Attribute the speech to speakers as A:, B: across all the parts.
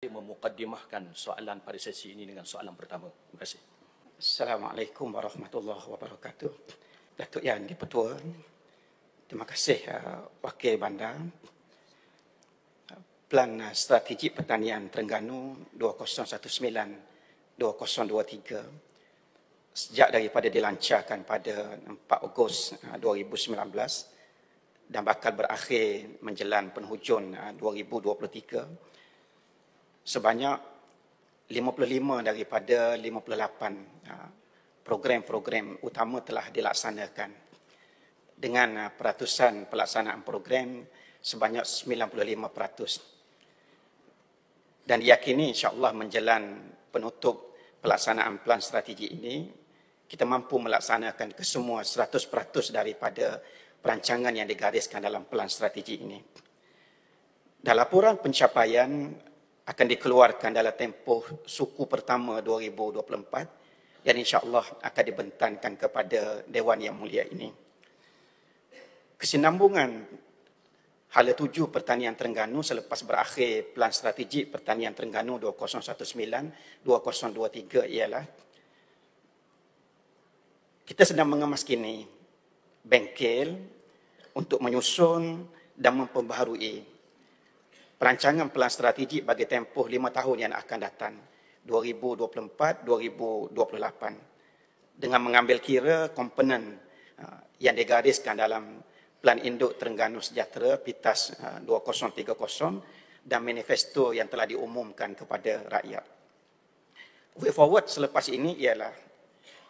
A: Saya memukadimahkan soalan pada sesi ini dengan soalan pertama. Terima kasih. Assalamualaikum warahmatullahi wabarakatuh. Datuk Yang di Petua. Terima kasih uh, Wakil Bandar. Plan uh, Strategi Pertanian Terengganu 2019-2023 sejak daripada dilancarkan pada 4 Ogos 2019 uh, dan bakal berakhir menjelang penghujung 2023 uh, sebanyak 55 daripada 58 ha, program-program utama telah dilaksanakan dengan ha, peratusan pelaksanaan program sebanyak 95%. Dan diyakini insya-Allah menjelang penutup pelaksanaan pelan strategi ini kita mampu melaksanakan kesemua 100% daripada perancangan yang digariskan dalam pelan strategi ini. Dalam laporan pencapaian akan dikeluarkan dalam tempoh suku pertama 2024 yang insya-Allah akan dibentangkan kepada dewan yang mulia ini. Kesinambungan hala tujuh pertanian Terengganu selepas berakhir pelan strategik pertanian Terengganu 2019-2023 ialah kita sedang mengemas kini bengkel untuk menyusun dan memperbaharui perancangan pelan strategik bagi tempoh lima tahun yang akan datang 2024-2028 dengan mengambil kira komponen uh, yang digariskan dalam Plan Induk Terengganu Sejahtera PITAS 2030 uh, dan manifesto yang telah diumumkan kepada rakyat. Way forward selepas ini ialah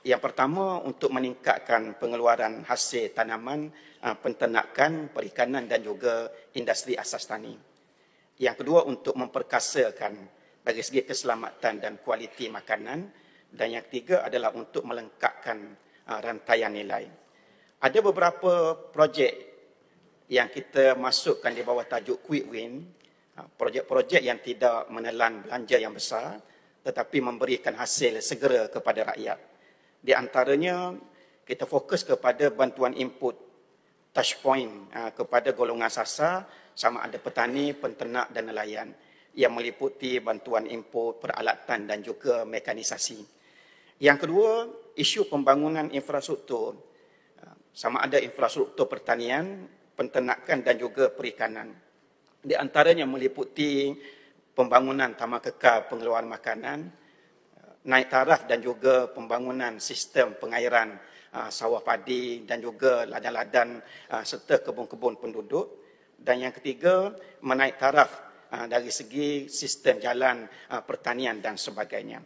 A: yang pertama untuk meningkatkan pengeluaran hasil tanaman, uh, penternakan, perikanan dan juga industri asas tani. Yang kedua untuk memperkasakan dari segi keselamatan dan kualiti makanan dan yang ketiga adalah untuk melengkapkan uh, rantaian nilai. Ada beberapa projek yang kita masukkan di bawah tajuk quick win, uh, projek-projek yang tidak menelan belanja yang besar tetapi memberikan hasil segera kepada rakyat. Di antaranya kita fokus kepada bantuan input touch point uh, kepada golongan sasar sama ada petani, penternak dan nelayan yang meliputi bantuan import, peralatan dan juga mekanisasi. Yang kedua, isu pembangunan infrastruktur sama ada infrastruktur pertanian, penternakan dan juga perikanan. Di antaranya meliputi pembangunan tamak kekal pengeluaran makanan, naik taraf dan juga pembangunan sistem pengairan ah, sawah padi dan juga ladang-ladang ah, serta kebun-kebun penduduk dan yang ketiga menaik taraf ah, dari segi sistem jalan ah, pertanian dan sebagainya.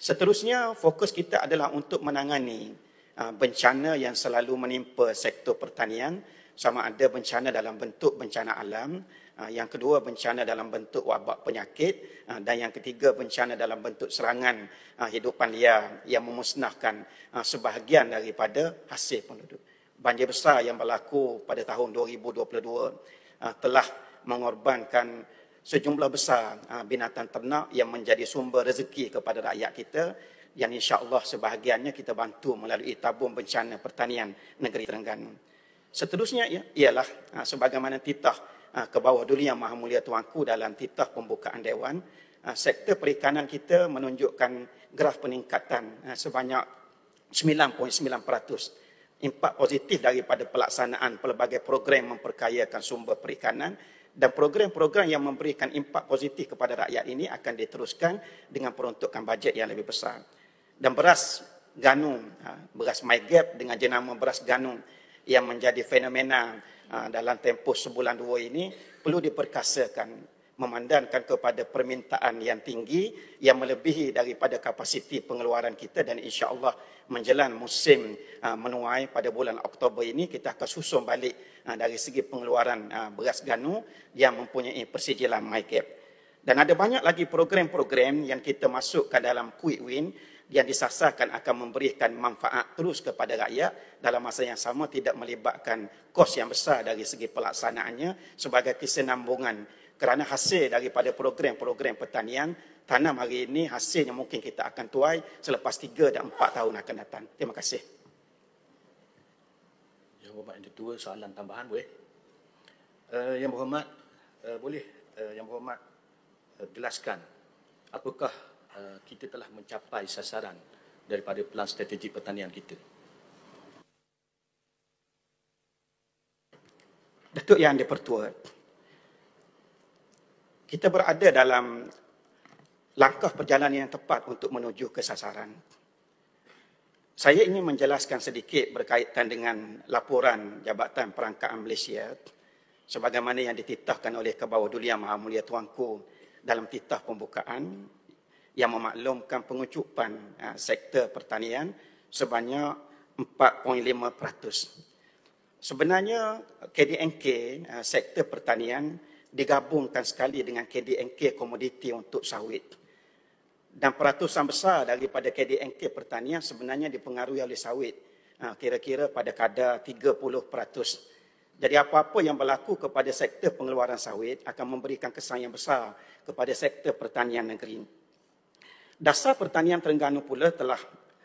A: Seterusnya fokus kita adalah untuk menangani ah, bencana yang selalu menimpa sektor pertanian sama ada bencana dalam bentuk bencana alam, yang kedua bencana dalam bentuk wabak penyakit dan yang ketiga bencana dalam bentuk serangan hidupan liar yang memusnahkan sebahagian daripada hasil penduduk banjir besar yang berlaku pada tahun 2022 ah, telah mengorbankan sejumlah besar ah, binatang ternak yang menjadi sumber rezeki kepada rakyat kita yang insya Allah sebahagiannya kita bantu melalui tabung bencana pertanian negeri Terengganu. Seterusnya ya, ialah ah, sebagaimana titah ke bawah dulu yang Maha Mulia Tuanku dalam titah pembukaan Dewan, sektor perikanan kita menunjukkan graf peningkatan sebanyak 9.9% impak positif daripada pelaksanaan pelbagai program memperkayakan sumber perikanan dan program-program yang memberikan impak positif kepada rakyat ini akan diteruskan dengan peruntukan bajet yang lebih besar. Dan beras ganung, ha, beras MyGap dengan jenama beras ganung yang menjadi fenomena ha, dalam tempoh sebulan dua ini perlu diperkasakan memandangkan kepada permintaan yang tinggi yang melebihi daripada kapasiti pengeluaran kita dan insya-Allah menjelang musim uh, menuai pada bulan Oktober ini kita akan susun balik uh, dari segi pengeluaran uh, beras ganu yang mempunyai persijilan MyCap. Dan ada banyak lagi program-program yang kita masukkan dalam Quick Win yang disasarkan akan memberikan manfaat terus kepada rakyat dalam masa yang sama tidak melibatkan kos yang besar dari segi pelaksanaannya sebagai kesenambungan kerana hasil daripada program-program pertanian tanam hari ini hasilnya mungkin kita akan tuai selepas 3 dan 4 tahun akan datang. Terima kasih. Yang Berhormat Yang Ketua, soalan tambahan boleh? Uh, yang Berhormat, uh, boleh uh, Yang Berhormat uh, jelaskan apakah uh, kita telah mencapai sasaran daripada pelan strategi pertanian kita? Datuk Yang Dipertua, Pertua, kita berada dalam langkah perjalanan yang tepat untuk menuju ke sasaran. Saya ingin menjelaskan sedikit berkaitan dengan laporan Jabatan Perangkaan Malaysia sebagaimana yang dititahkan oleh Kebawah Dulia Maha Mulia Tuanku dalam titah pembukaan yang memaklumkan pengucupan ha, sektor pertanian sebanyak 4.5%. Sebenarnya KDNK ha, sektor pertanian digabungkan sekali dengan KDNK komoditi untuk sawit. Dan peratusan besar daripada KDNK pertanian sebenarnya dipengaruhi oleh sawit. Ha, kira-kira pada kadar 30%. Jadi apa-apa yang berlaku kepada sektor pengeluaran sawit akan memberikan kesan yang besar kepada sektor pertanian negeri. Dasar pertanian Terengganu pula telah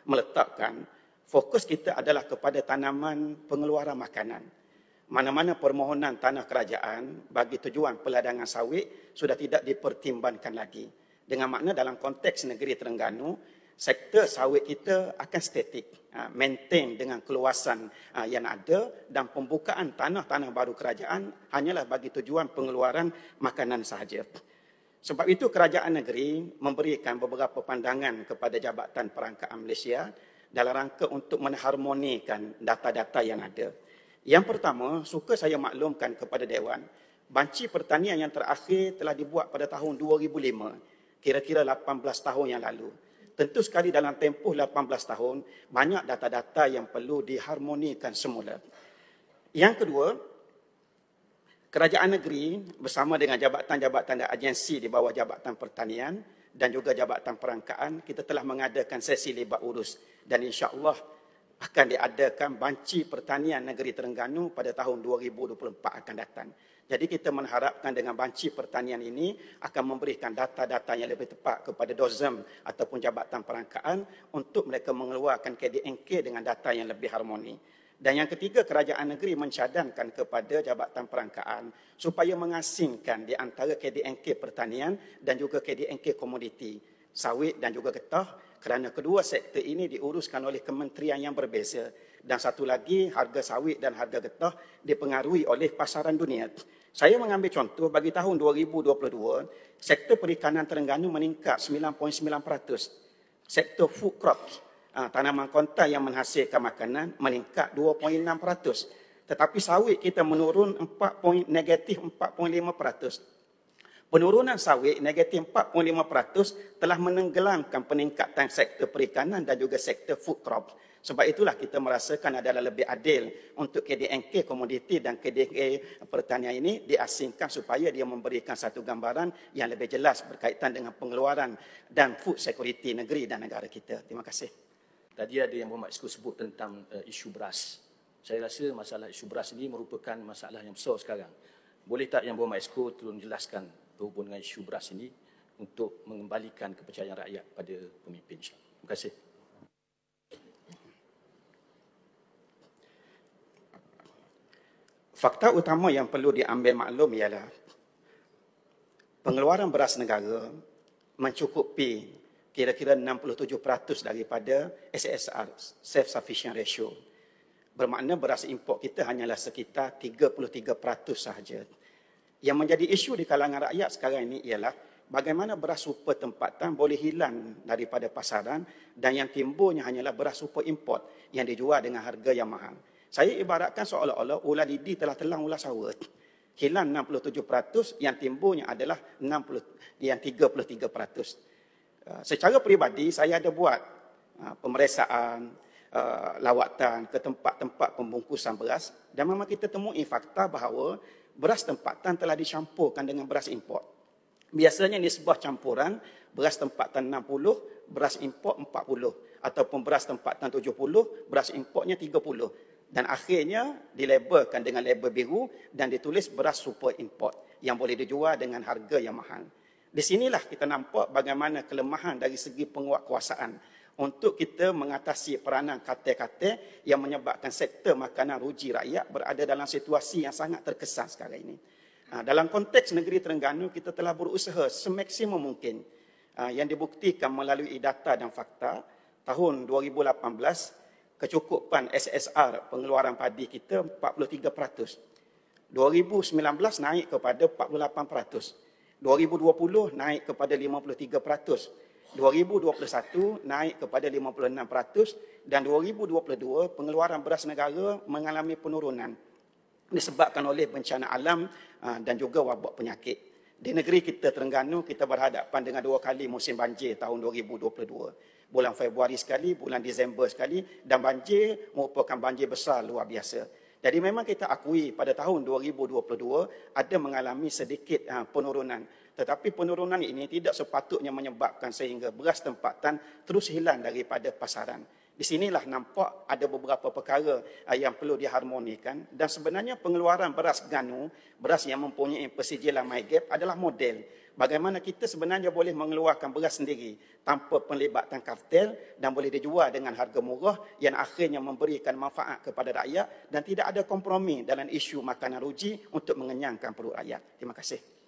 A: meletakkan fokus kita adalah kepada tanaman pengeluaran makanan mana-mana permohonan tanah kerajaan bagi tujuan peladangan sawit sudah tidak dipertimbangkan lagi. Dengan makna dalam konteks negeri Terengganu, sektor sawit kita akan statik, ha, maintain dengan keluasan ha, yang ada dan pembukaan tanah-tanah baru kerajaan hanyalah bagi tujuan pengeluaran makanan sahaja. Sebab itu kerajaan negeri memberikan beberapa pandangan kepada Jabatan Perangkaan Malaysia dalam rangka untuk menharmonikan data-data yang ada. Yang pertama, suka saya maklumkan kepada Dewan, banci pertanian yang terakhir telah dibuat pada tahun 2005, kira-kira 18 tahun yang lalu. Tentu sekali dalam tempoh 18 tahun, banyak data-data yang perlu diharmonikan semula. Yang kedua, kerajaan negeri bersama dengan jabatan-jabatan dan agensi di bawah jabatan pertanian dan juga jabatan perangkaan, kita telah mengadakan sesi lebat urus dan insyaallah akan diadakan banci pertanian negeri Terengganu pada tahun 2024 akan datang. Jadi kita mengharapkan dengan banci pertanian ini akan memberikan data-data yang lebih tepat kepada DOZEM ataupun Jabatan Perangkaan untuk mereka mengeluarkan KDNK dengan data yang lebih harmoni. Dan yang ketiga, kerajaan negeri mencadangkan kepada Jabatan Perangkaan supaya mengasingkan di antara KDNK pertanian dan juga KDNK komoditi sawit dan juga getah kerana kedua sektor ini diuruskan oleh kementerian yang berbeza dan satu lagi harga sawit dan harga getah dipengaruhi oleh pasaran dunia. Saya mengambil contoh bagi tahun 2022, sektor perikanan Terengganu meningkat 9.9%. Sektor food crop, ah, tanaman kontai yang menghasilkan makanan meningkat 2.6%. Tetapi sawit kita menurun 4. negatif 4.5%. Penurunan sawit negatif 4.5% telah menenggelamkan peningkatan sektor perikanan dan juga sektor food crop. Sebab itulah kita merasakan adalah lebih adil untuk KDNK komoditi dan KDNK pertanian ini diasingkan supaya dia memberikan satu gambaran yang lebih jelas berkaitan dengan pengeluaran dan food security negeri dan negara kita. Terima kasih. Tadi ada yang Muhammad Isku sebut tentang uh, isu beras. Saya rasa masalah isu beras ini merupakan masalah yang besar sekarang. Boleh tak yang Muhammad Isku turun jelaskan berhubung dengan isu beras ini untuk mengembalikan kepercayaan rakyat pada pemimpin insya Terima kasih. Fakta utama yang perlu diambil maklum ialah pengeluaran beras negara mencukupi kira-kira 67% daripada SSR, (Safe sufficient Ratio. Bermakna beras import kita hanyalah sekitar 33% sahaja. Yang menjadi isu di kalangan rakyat sekarang ini ialah bagaimana beras super tempatan boleh hilang daripada pasaran dan yang timbulnya hanyalah beras super import yang dijual dengan harga yang mahal. Saya ibaratkan seolah-olah ular lidi telah telang ular sawa. Hilang 67% yang timbulnya adalah 60 yang 33%. Ah, secara peribadi saya ada buat ah, pemeriksaan ah, lawatan ke tempat-tempat pembungkusan beras dan memang kita temui fakta bahawa beras tempatan telah dicampurkan dengan beras import. Biasanya ini sebuah campuran beras tempatan 60, beras import 40 ataupun beras tempatan 70, beras importnya 30. Dan akhirnya dilabelkan dengan label biru dan ditulis beras super import yang boleh dijual dengan harga yang mahal. Di sinilah kita nampak bagaimana kelemahan dari segi penguatkuasaan untuk kita mengatasi peranan kata-kata yang menyebabkan sektor makanan ruji rakyat berada dalam situasi yang sangat terkesan sekarang ini. Ha, dalam konteks negeri Terengganu, kita telah berusaha semaksimum mungkin ha, yang dibuktikan melalui data dan fakta tahun 2018 kecukupan SSR pengeluaran padi kita 43%. 2019 naik kepada 48%. 2020 naik kepada 53%. 2021 naik kepada 56% dan 2022 pengeluaran beras negara mengalami penurunan disebabkan oleh bencana alam ah, dan juga wabak penyakit. Di negeri kita Terengganu kita berhadapan dengan dua kali musim banjir tahun 2022. Bulan Februari sekali, bulan Disember sekali dan banjir merupakan banjir besar luar biasa. Jadi memang kita akui pada tahun 2022 ada mengalami sedikit ah, penurunan tetapi penurunan ini tidak sepatutnya menyebabkan sehingga beras tempatan terus hilang daripada pasaran. Di sinilah nampak ada beberapa perkara eh, yang perlu diharmonikan dan sebenarnya pengeluaran beras GANU, beras yang mempunyai persijilan MyGap adalah model bagaimana kita sebenarnya boleh mengeluarkan beras sendiri tanpa penlibatan kartel dan boleh dijual dengan harga murah yang akhirnya memberikan manfaat kepada rakyat dan tidak ada kompromi dalam isu makanan ruji untuk mengenyangkan perut rakyat. Terima kasih.